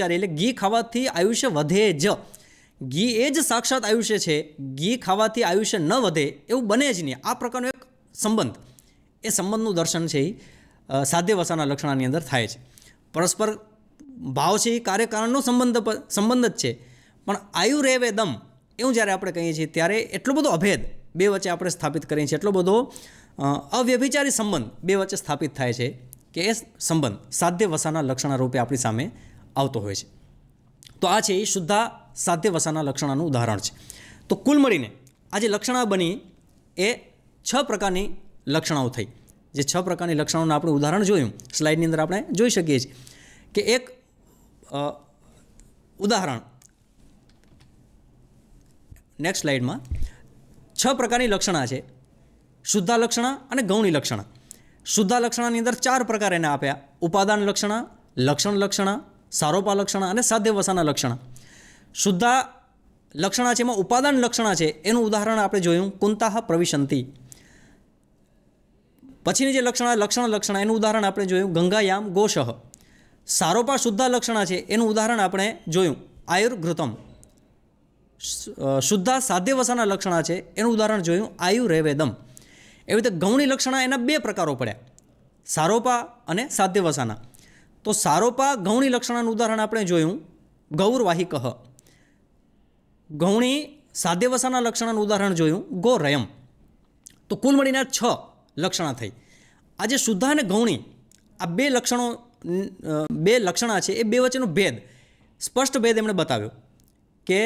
એટલે ઘી ખાવાથી આયુષ્ય વધે જ ઘી એ જ સાક્ષાત આયુષ્ય છે ઘી ખાવાથી આયુષ્ય ન વધે એવું બને જ નહીં આ પ્રકારનો એક સંબંધ એ સંબંધનું દર્શન છે એ સાધ્યવસાના લક્ષણાની અંદર થાય છે પરસ્પર ભાવ છે એ કાર્યકારણનો સંબંધ સંબંધ જ છે પણ આયુ રેવે દમ એવું જ્યારે આપણે કહીએ છીએ ત્યારે એટલો બધો અભેદ બે વચ્ચે આપણે સ્થાપિત કરીએ છીએ એટલો બધો અવ્યભિચારી સંબંધ બે વચ્ચે સ્થાપિત થાય છે કે એ સંબંધ સાધ્ય વસાના લક્ષણ રૂપે આપણી સામે આવતો હોય છે તો આ છે એ શુદ્ધા વસાના લક્ષણાનું ઉદાહરણ છે તો કુલ મળીને આ જે લક્ષણા બની એ છ પ્રકારની લક્ષણાઓ થઈ જે છ પ્રકારની લક્ષણોનું આપણે ઉદાહરણ જોયું સ્લાઇડની અંદર આપણે જોઈ શકીએ છીએ કે એક ઉદાહરણ નેક્સ્ટ સ્લાઇડમાં છ પ્રકારની લક્ષણા છે શુદ્ધા લક્ષણા અને ગૌણી લક્ષણા શુદ્ધા લક્ષણાની અંદર ચાર પ્રકાર એને આપ્યા ઉપાદાન લક્ષણા લક્ષણ લક્ષણા સારોપા લક્ષણ અને સાધ્યવસાના લક્ષણ શુદ્ધા લક્ષણ છે એમાં ઉપાદાન લક્ષણા છે એનું ઉદાહરણ આપણે જોયું કુંતાહ પ્રવિશંતી પછીની જે લક્ષણ લક્ષણ લક્ષણ એનું ઉદાહરણ આપણે જોયું ગંગાયામ ગોશહ સારોપા શુદ્ધા લક્ષણા છે એનું ઉદાહરણ આપણે જોયું આયુર્ઘૃતમ શુદ્ધા સાધ્યવસાના લક્ષણા છે એનું ઉદાહરણ જોયું આયુરેવેદમ એવી રીતે ગૌણી લક્ષણા એના બે પ્રકારો પડ્યા સારોપા અને સાધ્યવસાના તો સારોપા ઘઉંની લક્ષણાનું ઉદાહરણ આપણે જોયું ગૌરવાહી કહ ઘઉંની સાદેવસાના લક્ષણાનું ઉદાહરણ જોયું ગોરયમ તો કુલ મળીને છ લક્ષણા થઈ આજે શુદ્ધા અને ગૌણી આ બે લક્ષણો બે લક્ષણા છે એ બે વચ્ચેનો ભેદ સ્પષ્ટ ભેદ એમણે બતાવ્યો કે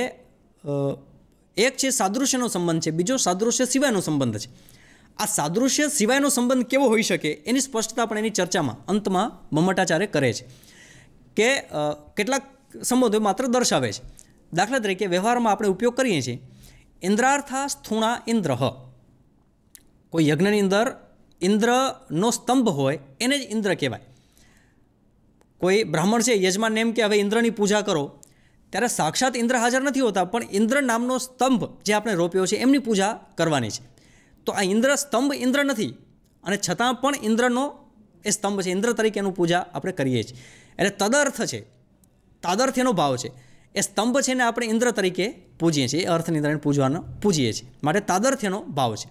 એક છે સાદૃશ્યનો સંબંધ છે બીજો સાદૃશ્ય સિવાયનો સંબંધ છે આ સાદૃશ્ય સિવાયનો સંબંધ કેવો હોઈ શકે એની સ્પષ્ટતા પણ એની ચર્ચામાં અંતમાં મમટાચાર્ય કરે છે કે કેટલાક સંબંધો માત્ર દર્શાવે છે દાખલા તરીકે વ્યવહારમાં આપણે ઉપયોગ કરીએ છીએ ઇન્દ્રાર્થા સ્થૂણા ઇન્દ્રહ કોઈ યજ્ઞની અંદર ઇન્દ્રનો સ્તંભ હોય એને જ ઇન્દ્ર કહેવાય કોઈ બ્રાહ્મણ છે યજમાન એમ કે હવે ઇન્દ્રની પૂજા કરો ત્યારે સાક્ષાત ઇન્દ્ર હાજર નથી હોતા પણ ઇન્દ્ર નામનો સ્તંભ જે આપણે રોપ્યો છે એમની પૂજા કરવાની છે તો આ ઇન્દ્ર સ્તંભ ઇન્દ્ર નથી અને છતાં પણ ઇન્દ્રનો એ સ્તંભ છે ઇન્દ્ર તરીકે એનું પૂજા આપણે કરીએ છીએ એટલે તદર્થ છે તદર્થ એનો ભાવ છે એ સ્તંભ છે ને આપણે ઇન્દ્ર તરીકે પૂજીએ છીએ એ અર્થની દરેણ પૂજવાનો પૂજીએ છીએ માટે તાદર્થ એનો ભાવ છે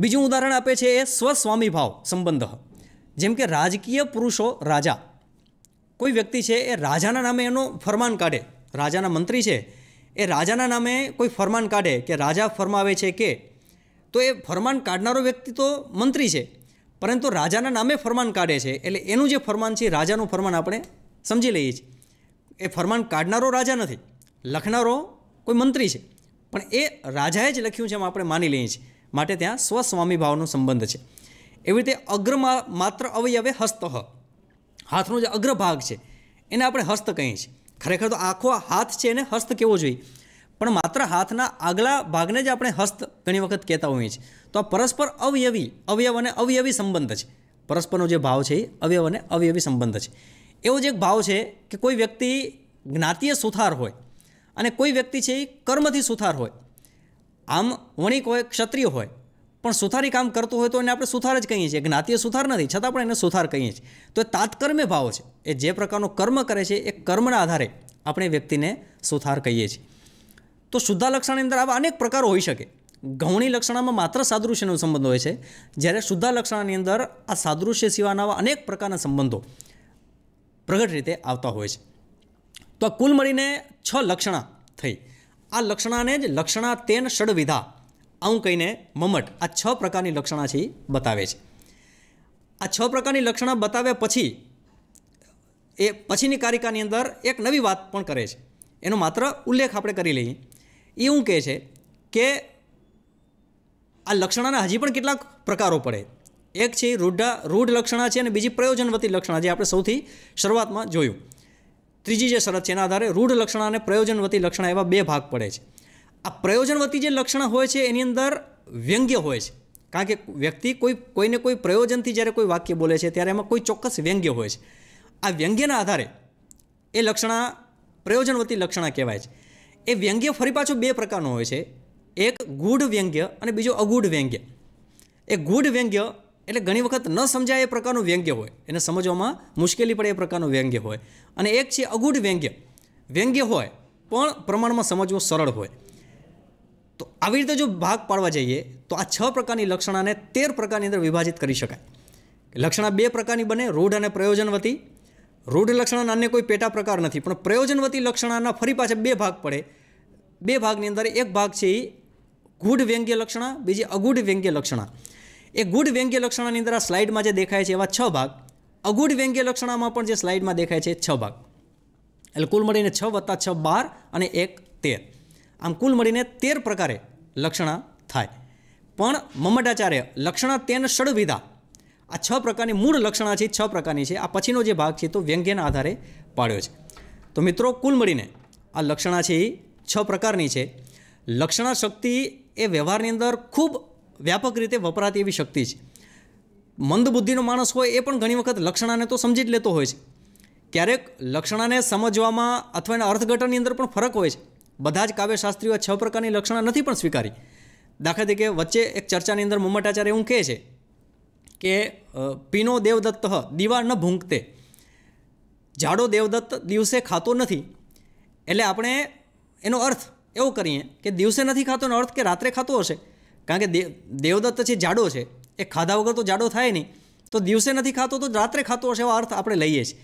બીજું ઉદાહરણ આપે છે એ સ્વસ્વામી ભાવ સંબંધ જેમ કે રાજકીય પુરુષો રાજા કોઈ વ્યક્તિ છે એ રાજાના નામે એનો ફરમાન કાઢે રાજાના મંત્રી છે એ રાજાના નામે કોઈ ફરમાન કાઢે કે રાજા ફરમાવે છે કે તો એ ફરમાન કાઢનારો વ્યક્તિ તો મંત્રી છે પરંતુ રાજાના નામે ફરમાન કાઢે છે એટલે એનું જે ફરમાન છે રાજાનું ફરમાન આપણે સમજી લઈએ છીએ એ ફરમાન કાઢનારો રાજા નથી લખનારો કોઈ મંત્રી છે પણ એ રાજાએ જ લખ્યું છે એમ આપણે માની લઈએ છીએ માટે ત્યાં સ્વસ્વામી ભાવનો સંબંધ છે એવી રીતે અગ્રમાં માત્ર અવયવે હસ્ત હાથનો જે અગ્ર ભાગ છે એને આપણે હસ્ત કહીએ છીએ ખરેખર તો આખો હાથ છે એને હસ્ત કેવો જોઈએ પણ માત્ર હાથના આગલા ભાગને જ આપણે હસ્ત ઘણી વખત કહેતા હોઈએ છીએ તો આ પરસ્પર અવયવી અવયવ અને અવયવી સંબંધ છે પરસ્પરનો જે ભાવ છે એ અવયવ અને અવયવી સંબંધ છે એવો જ એક ભાવ છે કે કોઈ વ્યક્તિ જ્ઞાતિય સુથાર હોય અને કોઈ વ્યક્તિ છે એ કર્મથી સુથાર હોય આમ વણિક હોય ક્ષત્રિય હોય પણ સુથારી કામ કરતું હોય તો એને આપણે સુથાર જ કહીએ છીએ જ્ઞાતિય સુથાર નથી છતાં પણ એને સુથાર કહીએ છીએ તો એ તાત્કર્મે ભાવ છે એ જે પ્રકારનો કર્મ કરે છે એ કર્મના આધારે આપણે વ્યક્તિને સુથાર કહીએ છીએ તો શુદ્ધા લક્ષણની અંદર આવા અનેક પ્રકારો હોઈ શકે ગૌણી લક્ષણામાં માત્ર સાદૃશ્યનો સંબંધ હોય છે જ્યારે શુદ્ધા લક્ષણાની અંદર આ સાદૃશ્ય સિવાયના આવા અનેક પ્રકારના સંબંધો પ્રગટ રીતે આવતા હોય છે તો આ કુલ મળીને છ લક્ષણા થઈ આ લક્ષણાને જ લક્ષણા તેન ષડવિધા આવું કહીને મમટ આ છ પ્રકારની લક્ષણા છે બતાવે છે આ છ પ્રકારની લક્ષણા બતાવ્યા પછી એ પછીની કારિકાની અંદર એક નવી વાત પણ કરે છે એનો માત્ર ઉલ્લેખ આપણે કરી લઈએ એવું કહે છે કે આ લક્ષણાના હજી પણ કેટલાક પ્રકારો પડે એક છે રૂઢા રૂઢ લક્ષણા છે અને બીજી પ્રયોજનવતી લક્ષણા જે આપણે સૌથી શરૂઆતમાં જોયું ત્રીજી જે શરત છે એના આધારે રૂઢ લક્ષણા અને પ્રયોજનવતી લક્ષણ એવા બે ભાગ પડે છે આ પ્રયોજનવતી જે લક્ષણા હોય છે એની અંદર વ્યંગ્ય હોય છે કારણ કે વ્યક્તિ કોઈ કોઈને કોઈ પ્રયોજનથી જ્યારે કોઈ વાક્ય બોલે છે ત્યારે એમાં કોઈ ચોક્કસ વ્યંગ્ય હોય છે આ વ્યંગ્યના આધારે એ લક્ષણા પ્રયોજનવતી લક્ષણા કહેવાય છે એ વ્યંગ્ય ફરી પાછું બે પ્રકારનું હોય છે એક ગૂઢ વ્યંગ્ય અને બીજો અગૂઢ વ્યંગ્ય એ ગૂઢ વ્યંગ્ય એટલે ઘણી વખત ન સમજાય એ પ્રકારનું વ્યંગ્ય હોય એને સમજવામાં મુશ્કેલી પડે એ પ્રકારનું વ્યંગ્ય હોય અને એક છે અગૂઢ વ્યંગ્ય વ્યંગ્ય હોય પણ પ્રમાણમાં સમજવું સરળ હોય તો આવી રીતે જો ભાગ પાડવા જઈએ તો આ છ પ્રકારની લક્ષણાને તેર પ્રકારની અંદર વિભાજિત કરી શકાય લક્ષણા બે પ્રકારની બને રૂઢ અને પ્રયોજન વતી રૂઢ લક્ષણાના અન્ય કોઈ પેટા પ્રકાર નથી પણ પ્રયોજનવતી લક્ષણાના ફરી પાછા બે ભાગ પડે બે ભાગની અંદર એક ભાગ છે એ ગૂઢ વ્યંગ્ય લક્ષણા બીજી અગૂઢ વ્યંગ્ય લક્ષણા એ ગુઢ વ્યંગ્ય લક્ષણાની અંદર આ સ્લાઇડમાં જે દેખાય છે એવા છ ભાગ અગૂઢ વ્યંગ્ય લક્ષણામાં પણ જે સ્લાઇડમાં દેખાય છે છ ભાગ એટલે કુલ મળીને છ વત્તા છ બાર અને એક તેર આમ કુલ મળીને તેર પ્રકારે લક્ષણા થાય પણ મમ્મટાચાર્ય લક્ષણા તેન ષડવિધા આ છ પ્રકારની મૂળ લક્ષણા છે છ પ્રકારની છે આ પછીનો જે ભાગ છે તો વ્યંગ્યના આધારે પાડ્યો છે તો મિત્રો કુલ મળીને આ લક્ષણા છે એ છ પ્રકારની છે લક્ષણા શક્તિ એ વ્યવહારની અંદર ખૂબ વ્યાપક રીતે વપરાતી એવી શક્તિ છે મંદ બુદ્ધિનો માણસ હોય એ પણ ઘણી વખત લક્ષણાને તો સમજી જ લેતો હોય છે ક્યારેક લક્ષણાને સમજવામાં અથવા એના અર્થઘટનની અંદર પણ ફરક હોય છે બધા જ કાવ્યશાસ્ત્રીઓ છ પ્રકારની લક્ષણા નથી પણ સ્વીકારી દાખલા તરીકે વચ્ચે એક ચર્ચાની અંદર મમ્મટાચાર્ય એવું કહે છે કે પીનો દેવદત્ત દીવા ન ભૂંકતે જાડો દેવદત્ત દિવસે ખાતો નથી એટલે આપણે એનો અર્થ એવો કરીએ કે દિવસે નથી ખાતો એનો અર્થ કે રાત્રે ખાતો હશે કારણ કે દેવદત્ત છે જાડો છે એ ખાધા વગર તો જાડો થાય નહીં તો દિવસે નથી ખાતો તો રાત્રે ખાતો હશે એવો અર્થ આપણે લઈએ છીએ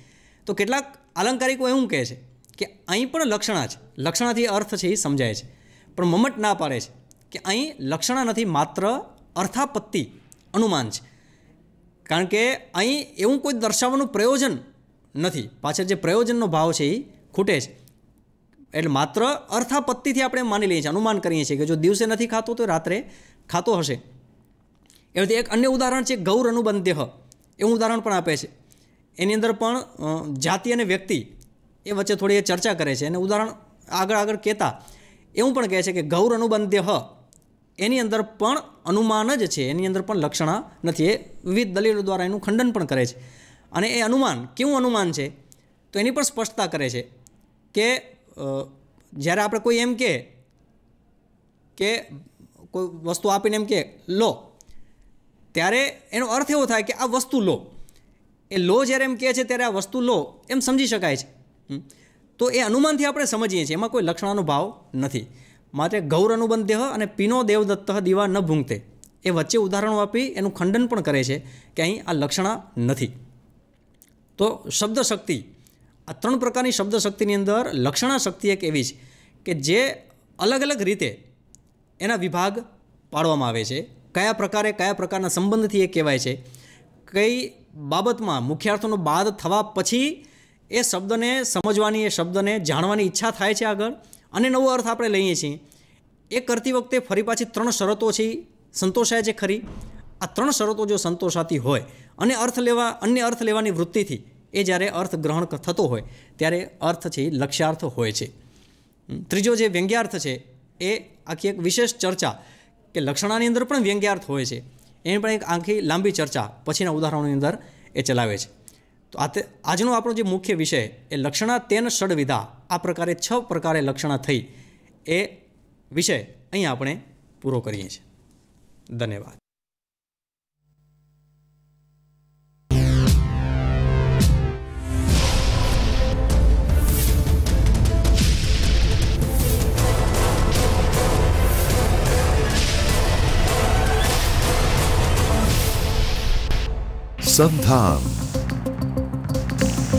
તો કેટલાક આલંકારિકો એવું કહે છે કે અહીં પણ લક્ષણા છે લક્ષણાથી અર્થ છે એ સમજાય છે પણ મમટ ના પાડે છે કે અહીં લક્ષણા નથી માત્ર અર્થાપત્તિ અનુમાન છે કારણ કે અહીં એવું કોઈ દર્શાવવાનું પ્રયોજન નથી પાછળ જે પ્રયોજનનો ભાવ છે એ ખૂટે છે એટલે માત્ર અર્થાપત્તિથી આપણે માની લઈએ છીએ અનુમાન કરીએ છીએ કે જો દિવસે નથી ખાતો તો રાત્રે ખાતો હશે એમાંથી એક અન્ય ઉદાહરણ છે ગૌર અનુબંધ્ય એવું ઉદાહરણ પણ આપે છે એની અંદર પણ જાતિ અને વ્યક્તિ એ વચ્ચે થોડી એ ચર્ચા કરે છે અને ઉદાહરણ આગળ આગળ કહેતા એવું પણ કહે છે કે ગૌર અનુબંધ્ય એની અંદર પણ અનુમાન જ છે એની અંદર પણ લક્ષણા નથી એ વિવિધ દલીલો દ્વારા એનું ખંડન પણ કરે છે અને એ અનુમાન કેવું અનુમાન છે તો એની પણ સ્પષ્ટતા કરે છે કે જ્યારે આપણે કોઈ એમ કહે કે કોઈ વસ્તુ આપીને એમ કે લો ત્યારે એનો અર્થ એવો થાય કે આ વસ્તુ લો એ લો જ્યારે એમ કહે છે ત્યારે આ વસ્તુ લો એમ સમજી શકાય છે તો એ અનુમાનથી આપણે સમજીએ છીએ એમાં કોઈ લક્ષણાનો ભાવ નથી માટે ગૌર દેહ અને પીનો દેવદત્ત દીવા ન ભૂંગતે એ વચ્ચે ઉદાહરણો આપી એનું ખંડન પણ કરે છે કે અહીં આ લક્ષણા નથી તો શબ્દશક્તિ આ ત્રણ પ્રકારની શબ્દશક્તિની અંદર લક્ષણા શક્તિ એક એવી છે કે જે અલગ અલગ રીતે એના વિભાગ પાડવામાં આવે છે કયા પ્રકારે કયા પ્રકારના સંબંધથી એ કહેવાય છે કઈ બાબતમાં મુખ્યાર્થોનો બાદ થવા પછી એ શબ્દને સમજવાની એ શબ્દને જાણવાની ઈચ્છા થાય છે આગળ અને નવો અર્થ આપણે લઈએ છીએ એ કરતી વખતે ફરી પાછી ત્રણ શરતો છે સંતોષાય છે ખરી આ ત્રણ શરતો જો સંતોષાતી હોય અને અર્થ લેવા અન્ય અર્થ લેવાની વૃત્તિથી એ જ્યારે અર્થ ગ્રહણ થતો હોય ત્યારે અર્થ છે લક્ષ્યાર્થ હોય છે ત્રીજો જે વ્યંગ્યાર્થ છે એ આખી એક વિશેષ ચર્ચા કે લક્ષણાની અંદર પણ વ્યંગ્યાર્થ હોય છે એની પણ એક આખી લાંબી ચર્ચા પછીના ઉદાહરણોની અંદર એ ચલાવે છે તો આ આજનો આપણો જે મુખ્ય વિષય એ લક્ષણા તેન ષડવિધા આ પ્રકારે છ પ્રકારે લક્ષણા થઈ એ વિષય અહીં આપણે પૂરો કરીએ છીએ ધન્યવાદ સંધાન